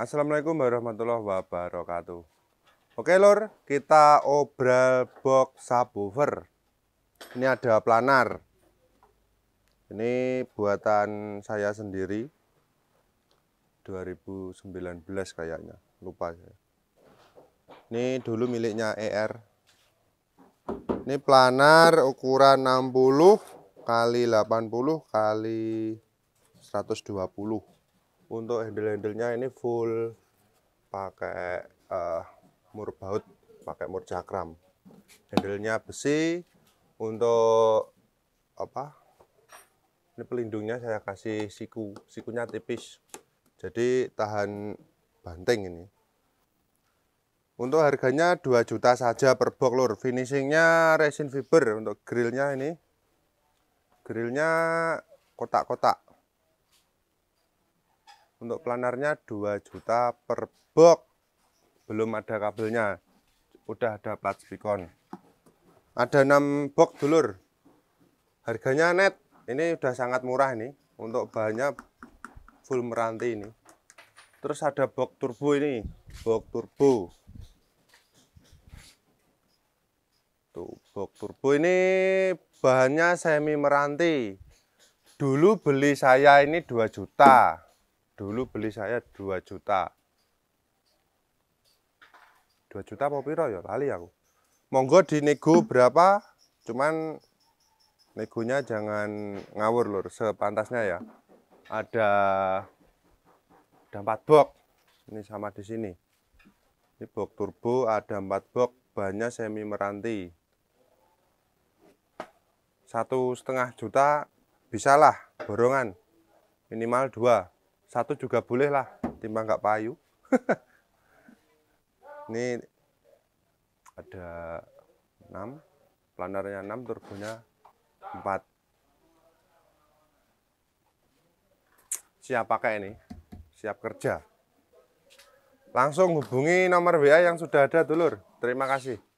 Assalamualaikum warahmatullahi wabarakatuh Oke lor, kita obral box subwoofer Ini ada planar Ini buatan saya sendiri 2019 kayaknya, lupa saya Ini dulu miliknya ER Ini planar ukuran 60 kali 80 kali 120 untuk handle-handlenya ini full pakai uh, mur baut pakai mur cakram handlenya besi untuk apa ini pelindungnya saya kasih siku sikunya tipis jadi tahan banting ini untuk harganya 2 juta saja per box lur finishingnya resin fiber untuk grillnya ini grillnya kotak-kotak untuk planarnya 2 juta per box. Belum ada kabelnya. Udah ada plat spikon. Ada 6 box dulur. Harganya net. Ini udah sangat murah nih. Untuk bahannya full meranti ini. Terus ada box turbo ini. Box turbo. Tuh, box turbo ini bahannya semi meranti. Dulu beli saya ini 2 juta dulu beli saya 2 juta 2 juta mau piro ya lali aku monggo dinego berapa cuman negonya jangan ngawur lur sepantasnya ya ada ada empat box ini sama di sini ini box turbo ada empat box bannya semi meranti satu setengah juta bisalah borongan minimal dua satu juga boleh lah timbang nggak payu ini ada 6 planarnya 6 turbonya 4 siap pakai ini siap kerja langsung hubungi nomor WA yang sudah ada dulur terima kasih